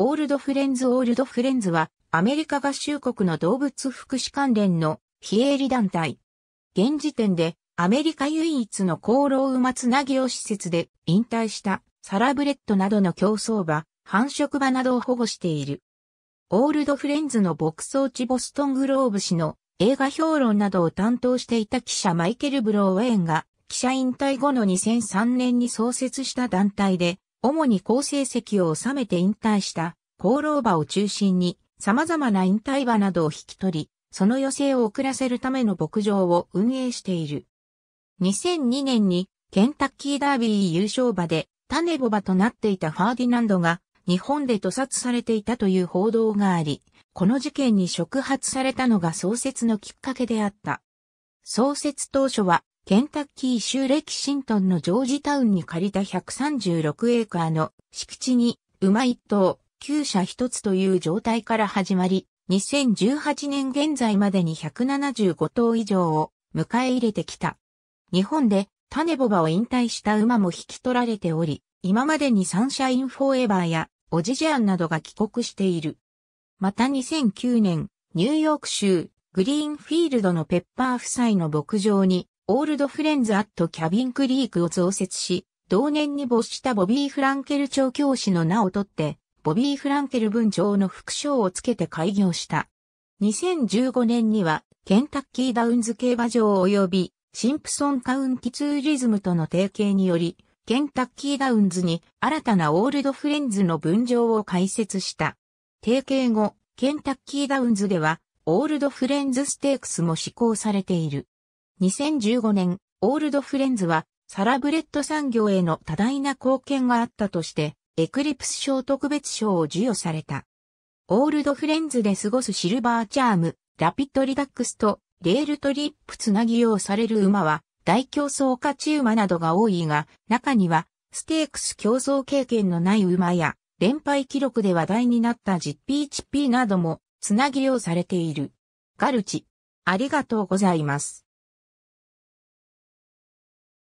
オールドフレンズオールドフレンズはアメリカ合衆国の動物福祉関連の非営利団体。現時点でアメリカ唯一の功労馬つなぎを施設で引退したサラブレッドなどの競争馬、繁殖馬などを保護している。オールドフレンズの牧草地ボストングローブ氏の映画評論などを担当していた記者マイケル・ブローウェンが記者引退後の2003年に創設した団体で主に好成績を収めて引退した功労馬を中心に様々な引退馬などを引き取り、その余生を遅らせるための牧場を運営している。2002年にケンタッキーダービー優勝馬で種ボバとなっていたファーディナンドが日本で屠殺されていたという報道があり、この事件に触発されたのが創設のきっかけであった。創設当初はケンタッキー州レキシントンのジョージタウンに借りた136エーカーの敷地に馬一頭、旧車一つという状態から始まり、2018年現在までに175頭以上を迎え入れてきた。日本で種ボバを引退した馬も引き取られており、今までにサンシャインフォーエバーやオジジアンなどが帰国している。また2009年、ニューヨーク州グリーンフィールドのペッパー夫妻の牧場にオールドフレンズ・アット・キャビン・クリークを増設し、同年に没したボビー・フランケル調教師の名を取って、ボビー・フランケル文長の副賞をつけて開業した。2015年には、ケンタッキーダウンズ競馬場及び、シンプソンカウンティツーリズムとの提携により、ケンタッキーダウンズに新たなオールドフレンズの分譲を開設した。提携後、ケンタッキーダウンズでは、オールドフレンズステークスも施行されている。2015年、オールドフレンズは、サラブレッド産業への多大な貢献があったとして、エクリプス賞特別賞を授与された。オールドフレンズで過ごすシルバーチャーム、ラピッドリダックスとレールトリップつなぎ用される馬は、大競争勝ち馬などが多いが、中には、ステークス競争経験のない馬や、連敗記録で話題になったジッピーチッピーなども、つなぎ用されている。ガルチ。ありがとうございます。